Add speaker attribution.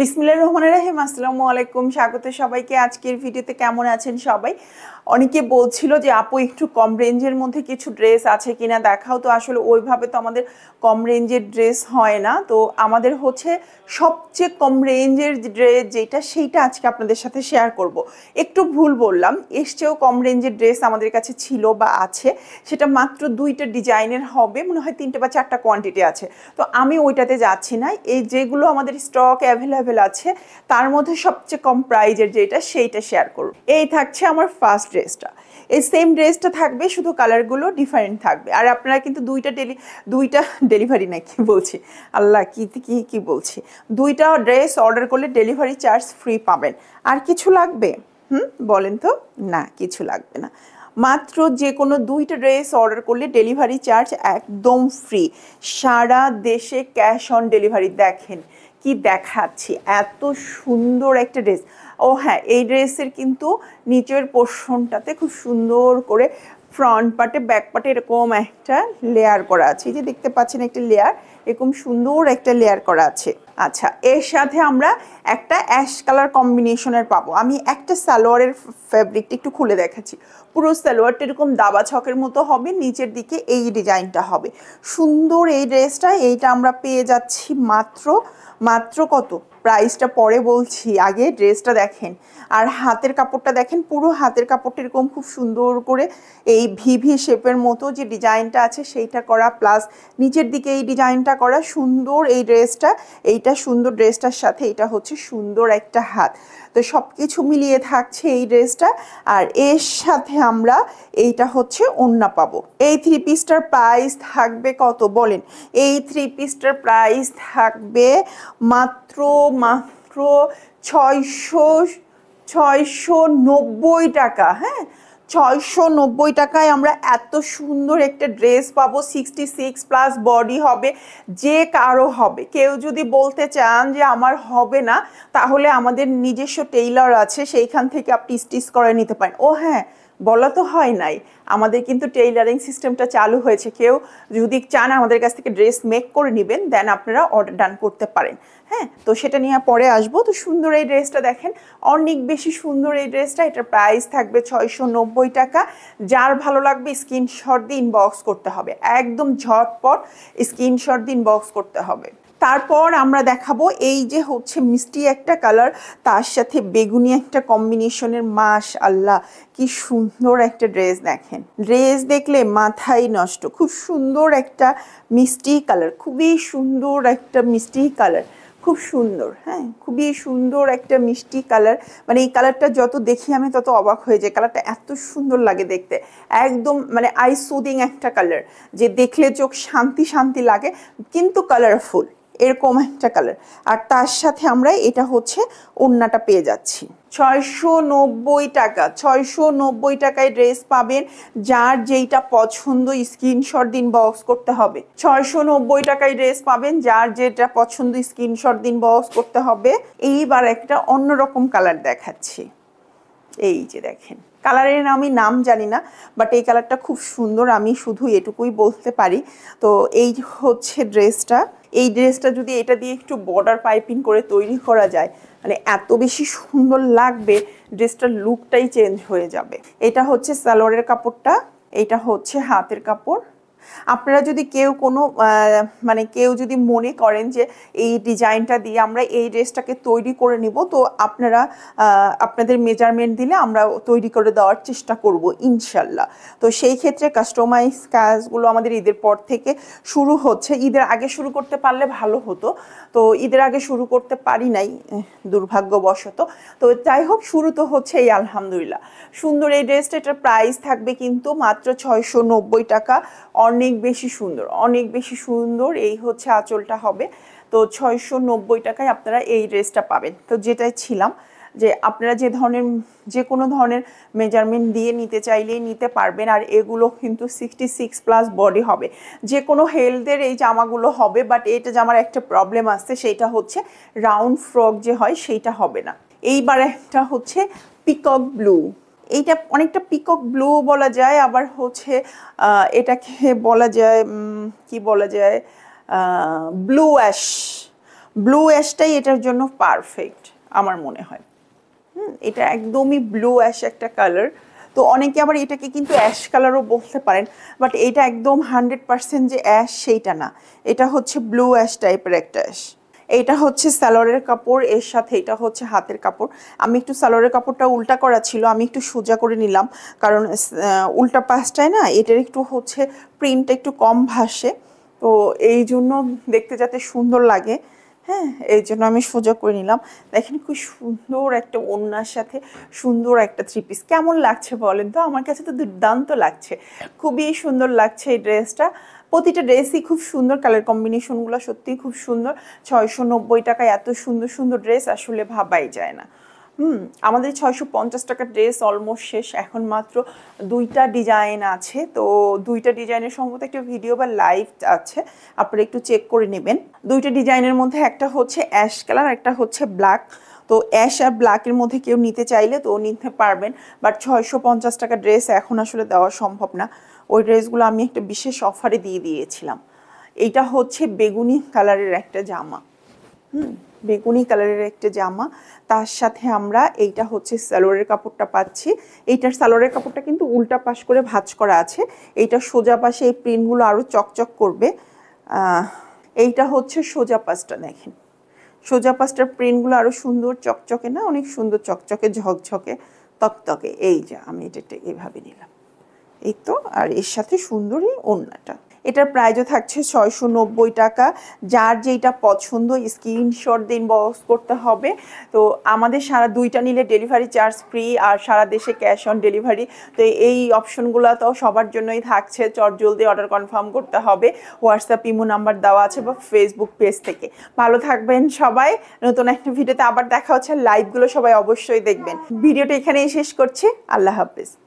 Speaker 1: বিসমিল্লা রহমান রাহিম আসসালামু আলাইকুম স্বাগত সবাইকে আজকের ভিডিওতে কেমন আছেন সবাই অনেকে বলছিল যে আপু একটু কম রেঞ্জের মধ্যে কিছু ড্রেস আছে কিনা দেখাও তো আসলে ওইভাবে তো আমাদের কম রেঞ্জের ড্রেস হয় না তো আমাদের হচ্ছে সবচেয়ে কম রেঞ্জের ড্রেস যেটা সেইটা আজকে আপনাদের সাথে শেয়ার করব। একটু ভুল বললাম এসছেও কম রেঞ্জের ড্রেস আমাদের কাছে ছিল বা আছে সেটা মাত্র দুইটা ডিজাইনের হবে মনে হয় তিনটে বা চারটা কোয়ান্টিটি আছে তো আমি ওইটাতে যাচ্ছি না এই যেগুলো আমাদের স্টক অ্যাভেলেবল অ্যাভেলেবেল আছে তার মধ্যে সবচেয়ে কম প্রাইজের যেটা সেইটা শেয়ার করব এই থাকছে আমার ফার্স্ট ড্রেসটা এই সেম ড্রেসটা থাকবে শুধু কালারগুলো ডিফারেন্ট থাকবে আর আপনারা কিন্তু দুইটা ডেলি দুইটা ডেলিভারি না কি বলছি আল্লাহ কি কি কি বলছি দুইটা ড্রেস অর্ডার করলে ডেলিভারি চার্জ ফ্রি পাবেন আর কিছু লাগবে হুম বলেন তো না কিছু লাগবে না মাত্র যে কোনো দুইটা ড্রেস অর্ডার করলে ডেলিভারি চার্জ একদম ফ্রি সারা দেশে ক্যাশ অন ডেলিভারি দেখেন কি দেখাচ্ছি এত সুন্দর একটা ড্রেস ও হ্যাঁ এই ড্রেসের কিন্তু নিচের পোর্শনটাতে খুব সুন্দর করে ফ্রন্ট পার্টে ব্যাক পার্টে এরকম একটা লেয়ার করা আছে এই যে দেখতে পাচ্ছেন একটা লেয়ার এরকম সুন্দর একটা লেয়ার করা আছে আচ্ছা এর সাথে আমরা একটা অ্যাশ কালার কম্বিনেশনের পাবো আমি একটা সালোয়ারের ফ্যাব্রিকটা একটু খুলে দেখাচ্ছি পুরো সালোয়ারটা এরকম দাবা ছকের মতো হবে নিচের দিকে এই ডিজাইনটা হবে সুন্দর এই ড্রেসটা এইটা আমরা পেয়ে যাচ্ছি মাত্র মাত্র কত প্রাইসটা পরে বলছি আগে ড্রেসটা দেখেন আর হাতের কাপড়টা দেখেন পুরো হাতের কাপড়টা এরকম খুব সুন্দর করে এই ভিভি শেপের মতো যে ডিজাইনটা আছে সেইটা করা প্লাস নিচের দিকে এই ডিজাইনটা করা সুন্দর এই ড্রেসটা এই এটা সুন্দর ড্রেসটার সাথে এটা হচ্ছে সুন্দর একটা হাত তো সব কিছু মিলিয়ে থাকছে এই ড্রেসটা আর এর সাথে আমরা এইটা হচ্ছে ওন্না পাবো এই থ্রি পিসটার প্রাইস থাকবে কত বলেন এই থ্রি পিসটার প্রাইস থাকবে মাত্র মাত্র ছয়শো ছয়শো টাকা হ্যাঁ ছয়শো নব্বই টাকায় আমরা এত সুন্দর একটা ড্রেস পাবো সিক্সটি সিক্স প্লাস বডি হবে যে কারো হবে কেউ যদি বলতে চান যে আমার হবে না তাহলে আমাদের নিজস্ব টেইলার আছে সেইখান থেকে আপনি স্টিচ করে নিতে পারেন ও হ্যাঁ বলা তো হয় নাই আমাদের কিন্তু টেইলারিং সিস্টেমটা চালু হয়েছে কেউ যদি চান আমাদের কাছ থেকে ড্রেস মেক করে নেবেন দেন আপনারা অর্ডার ডান করতে পারেন হ্যাঁ তো সেটা নিয়ে পরে আসবো তো সুন্দর এই ড্রেসটা দেখেন অনেক বেশি সুন্দর এই ড্রেসটা এটার প্রাইস থাকবে ছয়শো টাকা যার ভালো লাগবে স্ক্রিনশট দিয়ে ইনবক্স করতে হবে একদম ঝটপট স্ক্রিনশট দিয়ে ইনবক্স করতে হবে তারপর আমরা দেখাবো এই যে হচ্ছে মিষ্টি একটা কালার তার সাথে বেগুনি একটা কম্বিনেশনের মাস আল্লাহ কি সুন্দর একটা ড্রেস দেখেন ড্রেস দেখলে মাথাই নষ্ট খুব সুন্দর একটা মিষ্টি কালার খুবই সুন্দর একটা মিষ্টি কালার খুব সুন্দর হ্যাঁ খুবই সুন্দর একটা মিষ্টি কালার মানে এই কালারটা যত দেখি আমি তত অবাক হয়ে যাই কালারটা এত সুন্দর লাগে দেখতে একদম মানে আই সুদিং একটা কালার যে দেখলে চোখ শান্তি শান্তি লাগে কিন্তু কালারফুল এরকম একটা কালার আর তার সাথে আমরা এটা হচ্ছে ওন্নাটা পেয়ে যাচ্ছি ছয়শো নব্বই টাকা ছয়শো নব্বই টাকায় ড্রেস পাবেন যার যেইটা পছন্দ স্ক্রিনশট দিন বক্স করতে হবে ছয়শো নব্বই টাকায় ড্রেস পাবেন যার যেটা পছন্দ স্ক্রিনশট দিন বক্স করতে হবে এইবার একটা অন্যরকম কালার দেখাচ্ছি এই যে দেখেন কালারের আমি নাম জানি না বাট এই কালারটা খুব সুন্দর আমি শুধু এটুকুই বলতে পারি তো এই হচ্ছে ড্রেসটা এই ড্রেসটা যদি এটা দিয়ে একটু বর্ডার পাইপিং করে তৈরি করা যায় মানে এত বেশি সুন্দর লাগবে ড্রেসটার লুকটাই চেঞ্জ হয়ে যাবে এটা হচ্ছে সালোয়ারের কাপড়টা এটা হচ্ছে হাতের কাপড় আপনারা যদি কেউ কোনো মানে কেউ যদি মনে করেন যে এই ডিজাইনটা দিয়ে আমরা এই ড্রেসটাকে তৈরি করে নিব তো আপনারা আপনাদের মেজারমেন্ট দিলে আমরা তৈরি করে দেওয়ার চেষ্টা করব ইনশাল্লাহ তো সেই ক্ষেত্রে কাস্টমাইজ কাজগুলো আমাদের ঈদের পর থেকে শুরু হচ্ছে ঈদের আগে শুরু করতে পারলে ভালো হতো তো ঈদের আগে শুরু করতে পারি নাই দুর্ভাগ্যবশত তো যাই হোক শুরু তো হচ্ছে এই আলহামদুলিল্লাহ সুন্দর এই ড্রেসটা এটার প্রাইস থাকবে কিন্তু মাত্র ছয়শো টাকা অন অনেক বেশি সুন্দর অনেক বেশি সুন্দর এই হচ্ছে আঁচলটা হবে তো ছয়শো নব্বই টাকায় আপনারা এই ড্রেসটা পাবেন তো যেটাই ছিলাম যে আপনারা যে ধরনের যে কোনো ধরনের মেজারমেন্ট দিয়ে নিতে চাইলেই নিতে পারবেন আর এগুলো কিন্তু সিক্সটি সিক্স প্লাস বডি হবে যে কোনো হেলথের এই জামাগুলো হবে বাট এটা জামার একটা প্রবলেম আসছে সেটা হচ্ছে রাউন্ড ফ্রক যে হয় সেইটা হবে না এইবার একটা হচ্ছে পিকক ব্লু এইটা অনেকটা পিকক ব্লু বলা যায় আবার হচ্ছে এটাকে বলা যায় কি বলা যায় ব্লু অ্যাশ ব্লু অ্যাশটাই এটার জন্য পারফেক্ট আমার মনে হয় এটা একদমই ব্লু অ্যাশ একটা কালার তো অনেকে আবার এটাকে কিন্তু অ্যাশ কালারও বলতে পারেন বাট এটা একদম হান্ড্রেড পারসেন্ট যে অ্যাশ সেইটা না এটা হচ্ছে ব্লু অ্যাশ টাইপের একটা অ্যাশ এটা হচ্ছে স্যালোয়ারের কাপড় এর সাথে এটা হচ্ছে হাতের কাপড় আমি একটু স্যালোয়ারের কাপড়টা উল্টা করা ছিল আমি একটু সোজা করে নিলাম কারণ উল্টা পাশটায় না এটার একটু হচ্ছে প্রিন্টটা একটু কম ভাসে তো এই জন্য দেখতে যাতে সুন্দর লাগে হ্যাঁ এই জন্য আমি সোজা করে নিলাম দেখেন খুব সুন্দর একটা ওনার সাথে সুন্দর একটা থ্রি পিস কেমন লাগছে বলেন তো আমার কাছে তো দুর্দান্ত লাগছে খুবই সুন্দর লাগছে এই ড্রেসটা প্রতিটা ড্রেসই খুব সুন্দর কালার কম্বিনেশনগুলো সত্যিই খুব সুন্দর ছয়শো নব্বই টাকায় এত সুন্দর সুন্দর ড্রেস আসলে ভাবাই যায় না হুম আমাদের ছয়শো পঞ্চাশ টাকার ড্রেস অলমোস্ট শেষ এখন মাত্র দুইটা ডিজাইন আছে তো দুইটা ডিজাইনের সম্ভবত একটা ভিডিও বা লাইভ আছে আপনারা একটু চেক করে নেবেন দুইটা ডিজাইনের মধ্যে একটা হচ্ছে অ্যাশ কালার একটা হচ্ছে ব্ল্যাক তো অ্যাশ আর ব্ল্যাকের মধ্যে কেউ নিতে চাইলে তো নিতে পারবেন বাট ছয়শো পঞ্চাশ টাকা ড্রেস এখন আসলে দেওয়া সম্ভব না ওই ড্রেসগুলো আমি একটা বিশেষ অফারে দিয়ে দিয়েছিলাম এইটা হচ্ছে বেগুনি কালারের একটা জামা হুম বেগুনি কালারের একটা জামা তার সাথে আমরা এইটা হচ্ছে সালোয়ারের কাপড়টা পাচ্ছি এইটার সালোয়ারের কাপড়টা কিন্তু উল্টা পাশ করে ভাজ করা আছে এইটা সোজা পাশে এই প্রিন্টগুলো আরও চকচক করবে এইটা হচ্ছে সোজা পাশটা দেখেন সোজা পাশটার প্রিন্টগুলো আরও সুন্দর চকচকে না অনেক সুন্দর চকচকে ঝকঝকে তকতকে এই যা আমি এটা এভাবে নিলাম এই তো আর এর সাথে সুন্দরী ওড়নাটা এটার প্রাইজও থাকছে ছয়শো নব্বই টাকা যার যেটা পছন্দ স্ক্রিনশট দিন বক্স করতে হবে তো আমাদের সারা দুইটা নিলে ডেলিভারি চার্জ ফ্রি আর সারা দেশে ক্যাশ অন ডেলিভারি তো এই অপশনগুলো তো সবার জন্যই থাকছে চটজলদি অর্ডার কনফার্ম করতে হবে হোয়াটসঅ্যাপ ইমো নাম্বার দেওয়া আছে বা ফেসবুক পেজ থেকে ভালো থাকবেন সবাই নতুন একটা ভিডিওতে আবার দেখা হচ্ছে লাইভগুলো সবাই অবশ্যই দেখবেন ভিডিওটা এখানেই শেষ করছি আল্লাহ হাফিজ